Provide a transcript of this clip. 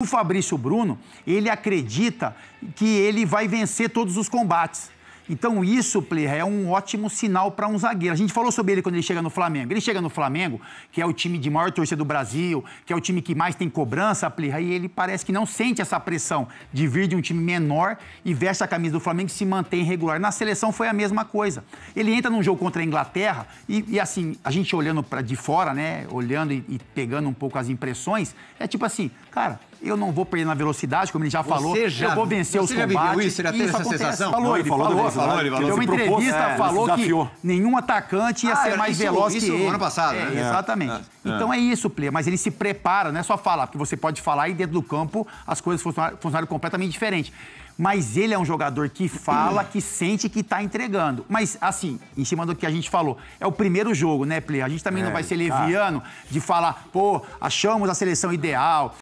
O Fabrício Bruno, ele acredita que ele vai vencer todos os combates. Então isso, Plirra, é um ótimo sinal para um zagueiro. A gente falou sobre ele quando ele chega no Flamengo. Ele chega no Flamengo, que é o time de maior torcida do Brasil, que é o time que mais tem cobrança, Plirra, e ele parece que não sente essa pressão de vir de um time menor e veste a camisa do Flamengo e se mantém regular. Na seleção foi a mesma coisa. Ele entra num jogo contra a Inglaterra e, e assim, a gente olhando para de fora, né, olhando e, e pegando um pouco as impressões, é tipo assim, cara, eu não vou perder na velocidade, como ele já falou, você já, eu vou vencer os combates. já viveu isso? ele já teve essa acontece. sensação? Falou, ele falou, falou, falou, falou, ele falou. Deu uma entrevista, é, falou que nenhum atacante ia ah, ser é, mais isso, veloz isso que ele. ano passado. Né? É, né? Exatamente. É, então é isso, Player, mas ele se prepara, não é só falar, porque você pode falar e dentro do campo as coisas funcionaram, funcionaram completamente diferente. Mas ele é um jogador que fala, que sente que está entregando. Mas, assim, em cima do que a gente falou, é o primeiro jogo, né, Plê? A gente também não é, vai ser leviano de falar, pô, achamos a seleção ideal,